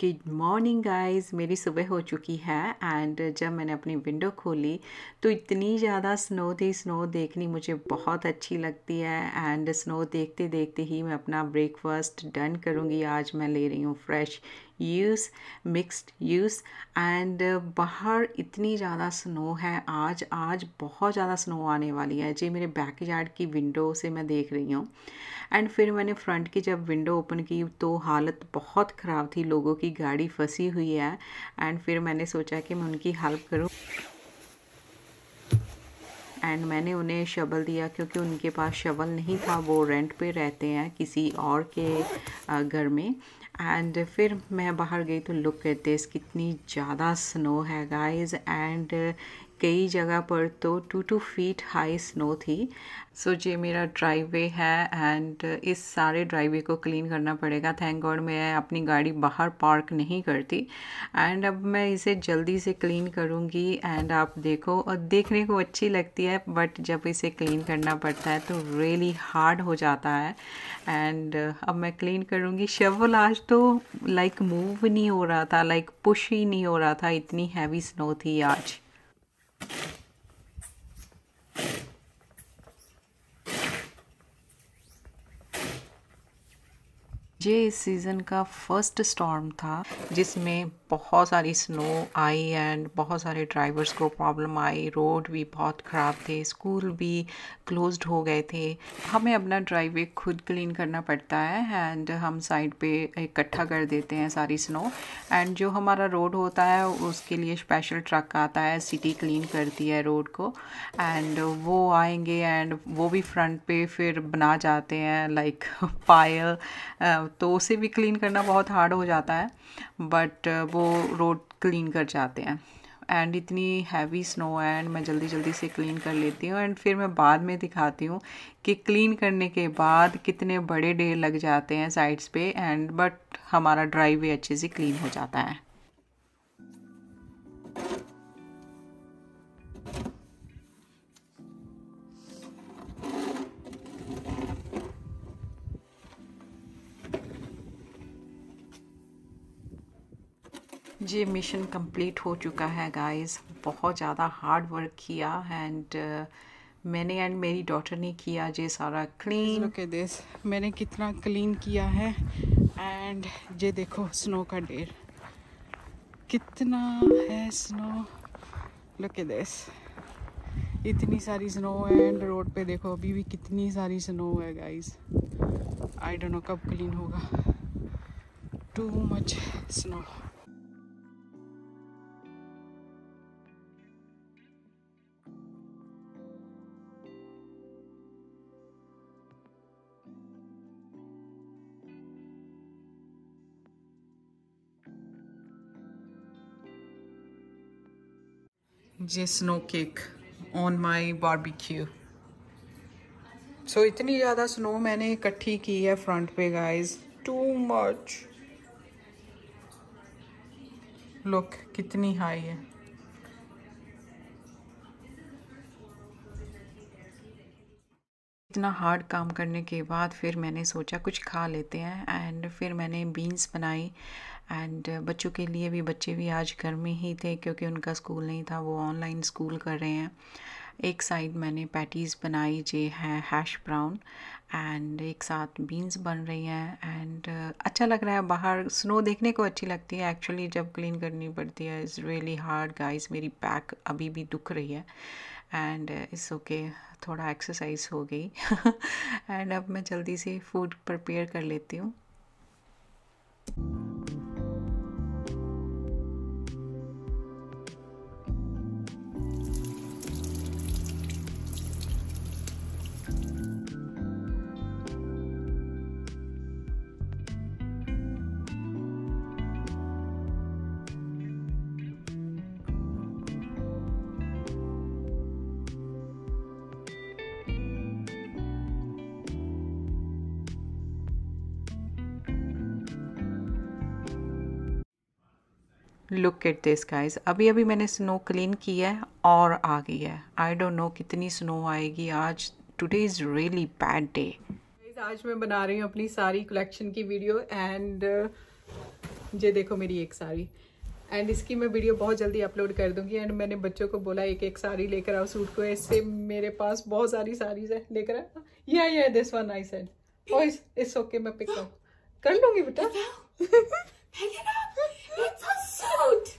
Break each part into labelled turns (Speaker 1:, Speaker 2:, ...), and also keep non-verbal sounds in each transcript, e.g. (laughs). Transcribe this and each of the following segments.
Speaker 1: Good morning guys मेरी सुबह हो चुकी है एंड जब मैंने अपनी विंडो खोली तो इतनी ज़्यादा स्नो थी स्नो देखनी मुझे बहुत अच्छी लगती है एंड स्नो देखते देखते ही मैं अपना ब्रेकफास्ट डन करूँगी आज मैं ले रही हूँ fresh use mixed use and बाहर इतनी ज़्यादा स्नो है आज आज बहुत ज़्यादा स्नो आने वाली है जी मेरे बैक यार्ड की विंडो से मैं देख रही हूँ एंड फिर मैंने फ्रंट की जब विंडो ओपन की तो हालत बहुत ख़राब थी लोगों की गाड़ी फंसी हुई है एंड फिर मैंने सोचा कि मैं उनकी हेल्प करूँ एंड मैंने उन्हें शबल दिया क्योंकि उनके पास शबल नहीं था वो रेंट पे रहते हैं किसी और के घर में एंड फिर मैं बाहर गई तो लुक एट दिस कितनी ज़्यादा स्नो है गाइस एंड कई जगह पर तो two two feet high snow थी सो so, ये मेरा ड्राइववे है एंड uh, इस सारे ड्राइववे को क्लीन करना पड़ेगा थैंक गॉड मैं अपनी गाड़ी बाहर पार्क नहीं करती एंड अब मैं इसे जल्दी से क्लीन करूँगी एंड आप देखो और देखने को अच्छी लगती है बट जब इसे क्लीन करना पड़ता है तो रियली हार्ड हो जाता है एंड uh, अब मैं क्लीन करूँगी शवल आज तो लाइक like, मूव नहीं हो रहा था लाइक like, पुश ही नहीं हो रहा था इतनी हैवी स्नो थी आज ये इस सीज़न का फर्स्ट स्टॉर्म था जिसमें बहुत सारी स्नो आई एंड बहुत सारे ड्राइवर्स को प्रॉब्लम आई रोड भी बहुत ख़राब थे स्कूल भी क्लोज हो गए थे हमें अपना ड्राइवे खुद क्लीन करना पड़ता है एंड हम साइड पे इकट्ठा कर देते हैं सारी स्नो एंड जो हमारा रोड होता है उसके लिए स्पेशल ट्रक आता है सिटी क्लीन करती है रोड को एंड वो आएंगे एंड वो भी फ्रंट पे फिर बना जाते हैं लाइक पायल (laughs) तो उसे भी क्लीन करना बहुत हार्ड हो जाता है बट uh, वो रोड क्लीन कर जाते हैं एंड इतनी हैवी स्नो है एंड मैं जल्दी जल्दी से क्लीन कर लेती हूँ एंड फिर मैं बाद में दिखाती हूँ कि क्लीन करने के बाद कितने बड़े ढेर लग जाते हैं साइड्स पे एंड बट हमारा ड्राइवे अच्छे से क्लीन हो जाता है जी मिशन कंप्लीट हो चुका है गाइस बहुत ज़्यादा हार्ड वर्क किया एंड uh, मैंने एंड मेरी डॉटर ने किया जे सारा क्लीन लुक दिस मैंने कितना क्लीन किया है एंड ये देखो स्नो का डेर कितना है स्नो लुक दिस इतनी सारी स्नो है एंड रोड पे देखो अभी भी कितनी सारी स्नो है गाइस आई डोंट नो कब क्लीन होगा टू मच स्नो ये snow cake on my barbecue so इतनी ज़्यादा स्नो मैंने इकट्ठी की है फ्रंट पे गाइस टू मच लुक कितनी हाई है इतना हार्ड काम करने के बाद फिर मैंने सोचा कुछ खा लेते हैं एंड फिर मैंने बीन्स बनाई एंड बच्चों के लिए भी बच्चे भी आज घर में ही थे क्योंकि उनका स्कूल नहीं था वो ऑनलाइन स्कूल कर रहे हैं एक साइड मैंने पैटीज़ बनाई जे है हैश ब्राउन एंड एक साथ बीन्स बन रही हैं एंड अच्छा लग रहा है बाहर स्नो देखने को अच्छी लगती है एक्चुअली जब क्लीन करनी पड़ती है इज़ रियली हार्ड गाइस मेरी बैक अभी भी दुख रही है एंड इस ओके थोड़ा एक्सरसाइज हो गई एंड (laughs) अब मैं जल्दी से फूड प्रिपेयर कर लेती हूँ लुक एट दिस गाइस अभी अभी मैंने स्नो क्लीन की है और आ गई है आई डोंट नो कितनी स्नो आएगी आज today is really bad day आज मैं बना रही हूँ अपनी सारी कलेक्शन की वीडियो एंड uh, ये देखो मेरी एक साड़ी एंड इसकी मैं वीडियो बहुत जल्दी अपलोड कर दूंगी एंड मैंने बच्चों को बोला एक एक साड़ी लेकर आओ सूट को इससे मेरे पास बहुत सारी साड़ीज है लेकर आओ या this one I said oh it's okay मैं पिक कर लूंगी बेटा out.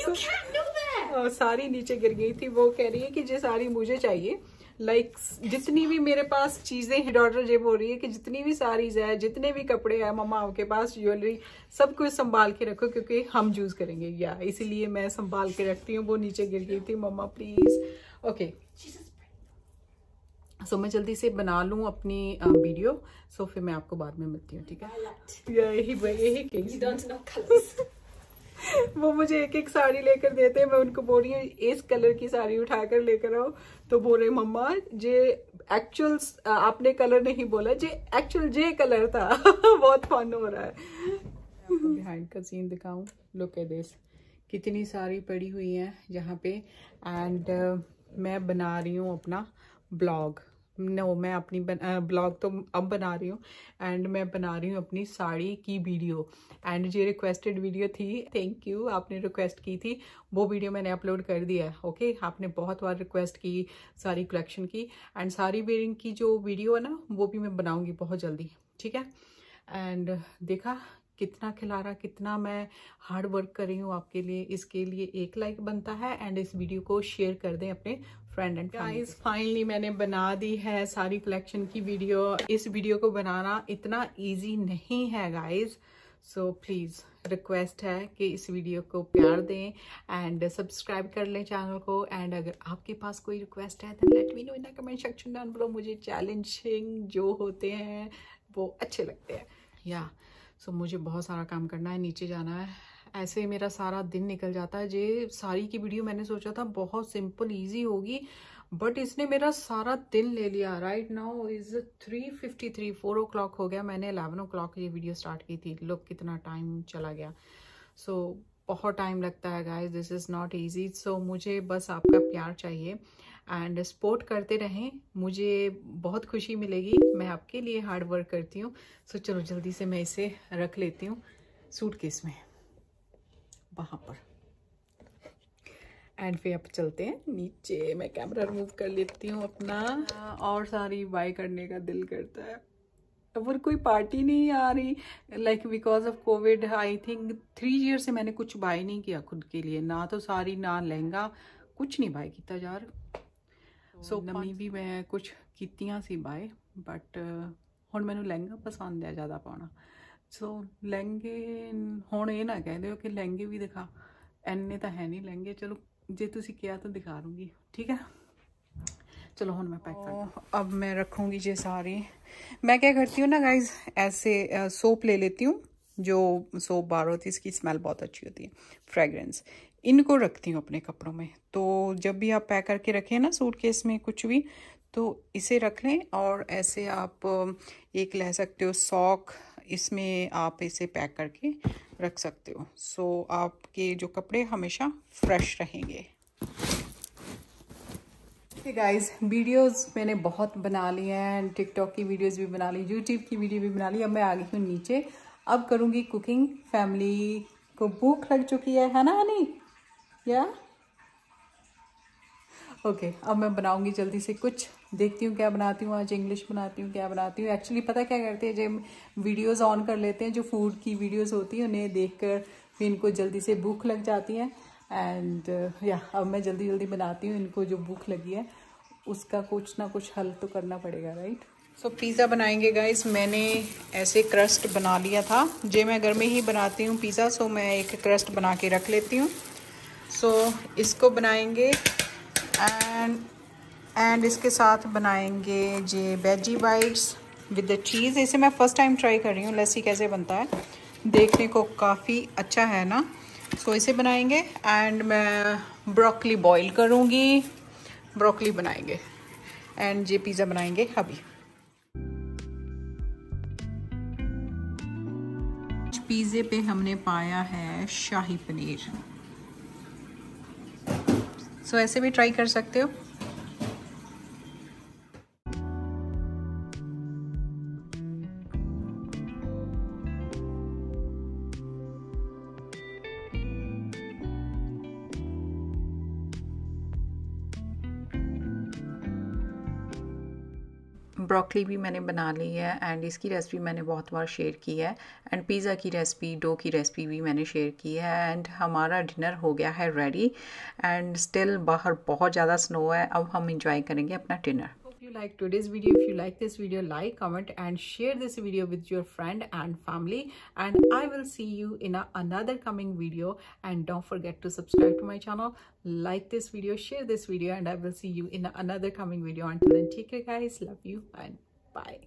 Speaker 1: You so, can't do that. Uh, सारी नीचे गिर गई थी वो कह रही है कि जो सारी मुझे चाहिए लाइक like, जितनी भी मेरे पास चीजें हैं डॉटर जेब हो रही है कि जितनी भी साड़ीज है जितने भी कपड़े हैं मम्मा के पास ज्वेलरी सब कुछ संभाल के रखो क्योंकि हम जूस करेंगे या इसीलिए मैं संभाल के रखती हूँ वो नीचे गिर गई थी मम्मा प्लीज ओके सो मैं जल्दी से बना लू अपनी वीडियो सो फिर मैं आपको बाद में मिलती हूँ ठीक है यही यही (laughs) वो मुझे एक एक साड़ी लेकर देते हैं मैं उनको बोल रही हूँ इस कलर की साड़ी उठाकर लेकर आओ तो बोल रहे मम्मा जे एक्चुअल आपने कलर नहीं बोला जे एक्चुअल जे कलर था (laughs) बहुत फन हो रहा है बिहाइंड का सीन दिखाऊं लुक एट दिस कितनी सारी पड़ी हुई है यहाँ पे एंड uh, मैं बना रही हूँ अपना ब्लॉग नो मैं अपनी ब्लॉग तो अब बना रही हूँ एंड मैं बना रही हूँ अपनी साड़ी की वीडियो एंड जो रिक्वेस्टेड वीडियो थी थैंक यू आपने रिक्वेस्ट की थी वो वीडियो मैंने अपलोड कर दिया है ओके आपने बहुत बार रिक्वेस्ट की सारी कलेक्शन की एंड सारी बेरिंग की जो वीडियो है ना वो भी मैं बनाऊँगी बहुत जल्दी ठीक है एंड देखा कितना खिलारा कितना मैं हार्ड वर्क कर रही हूँ आपके लिए इसके लिए एक लाइक बनता है एंड इस वीडियो को शेयर कर दें अपने फ्रेंड एंड गाइस फाइनली मैंने बना दी है सारी कलेक्शन की वीडियो इस वीडियो को बनाना इतना इजी नहीं है गाइस सो प्लीज़ रिक्वेस्ट है कि इस वीडियो को प्यार दें एंड सब्सक्राइब कर लें चैनल को एंड अगर आपके पास कोई रिक्वेस्ट है तो let me know in comment section down बोलो मुझे चैलेंजिंग जो होते हैं वो अच्छे लगते हैं या yeah. सो so, मुझे बहुत सारा काम करना है नीचे जाना है ऐसे ही मेरा सारा दिन निकल जाता है ये साड़ी की वीडियो मैंने सोचा था बहुत सिंपल इजी होगी बट इसने मेरा सारा दिन ले लिया right now is three fifty three four o'clock हो गया मैंने अलेवन ओ क्लॉक ये वीडियो स्टार्ट की थी लोग कितना टाइम चला गया सो so, बहुत टाइम लगता है guys this is not easy so मुझे बस आपका प्यार चाहिए एंड सपोर्ट करते रहें मुझे बहुत खुशी मिलेगी मैं आपके लिए हार्ड वर्क करती हूँ सो so, चलो जल्दी से मैं इसे रख लेती हूँ सूट केस में वहाँ पर एंड फिर आप चलते हैं नीचे मैं कैमरा रिमूव कर लेती हूँ अपना हाँ, और सारी बाय करने का दिल करता है पर कोई पार्टी नहीं आ रही like because of COVID I think three year से मैंने कुछ बाय नहीं किया खुद के लिए ना तो सारी ना लहंगा कुछ नहीं बाय किया यार ਸੋ नमी भी मैं कुछ ਕੀਤੀਆਂ सी बाय बट हूँ मैं लहंगा पसंद है ज़्यादा पाना ਸੋ लहंगे हूँ ये ना कह दौ कि लहंगे भी दिखा ਐਨੇ तो है नहीं लहंगे चलो जो तुम किया तो दिखा दूँगी ठीक है चलो हूँ मैं पैक कर अब मैं रखूँगी जी सारे मैं क्या करती हूँ ना गाइज ऐसे सोप ले लेती हूँ जो सोप बार होती है इसकी स्मेल बहुत अच्छी होती है फ्रेगरेंस इनको रखती हूँ अपने कपड़ों में तो जब भी आप पैक करके रखें ना सूट केस में कुछ भी तो इसे रख लें और ऐसे आप एक ले सकते हो सॉक इसमें आप इसे पैक करके रख सकते हो सो आपके जो कपड़े हमेशा फ्रेश रहेंगे गाइस वीडियोस मैंने बहुत बना ली हैं टिकटॉक की वीडियोस भी बना ली यूट्यूब की वीडियो भी बना ली अब मैं आ गई हूँ नीचे अब करूँगी कुकिंग फैमिली को भूख लग चुकी है है ना हनी या yeah? ओके okay, अब मैं बनाऊंगी जल्दी से कुछ देखती हूँ क्या बनाती हूँ आज इंग्लिश बनाती हूँ क्या बनाती हूँ एक्चुअली पता क्या करते हैं जब वीडियोस ऑन कर लेते हैं जो फूड की वीडियोस होती हैं उन्हें देखकर फिर इनको जल्दी से भूख लग जाती है एंड या uh, अब मैं जल्दी जल्दी बनाती हूँ इनको जो भूख लगी है उसका कुछ ना कुछ हल तो करना पड़ेगा राइट सो so, पिज़्ज़ा बनाएंगे गाइस मैंने ऐसे क्रस्ट बना लिया था जे मैं घर में ही बनाती हूँ पिज़्ज़ा सो मैं एक क्रस्ट बना के रख लेती हूँ सो so, इसको बनाएंगे एंड एंड इसके साथ बनाएंगे जे veggie bites with the cheese इसे मैं फ़र्स्ट टाइम ट्राई कर रही हूँ लस्सी कैसे बनता है देखने को काफ़ी अच्छा है ना सो so, इसे बनाएंगे एंड मैं ब्रोकली बॉईल करूँगी ब्रोकली बनाएंगे एंड ये पिज़्ज़ा बनाएंगे अभी पिज़्ज़े पे हमने पाया है शाही पनीर सो so, ऐसे भी ट्राई कर सकते हो ब्रोकली भी मैंने बना ली है एंड इसकी रेसिपी मैंने बहुत बार शेयर की है एंड पिज़्ज़ा की रेसिपी डो की रेसिपी भी मैंने शेयर की है एंड हमारा डिनर हो गया है रेडी एंड स्टिल बाहर बहुत ज़्यादा स्नो है अब हम इंजॉय करेंगे अपना dinner like today's video if you like this video like comment and share this video with your friend and family and i will see you in a, another coming video and don't forget to subscribe to my channel like this video share this video and i will see you in a, another coming video until then take care guys love you and bye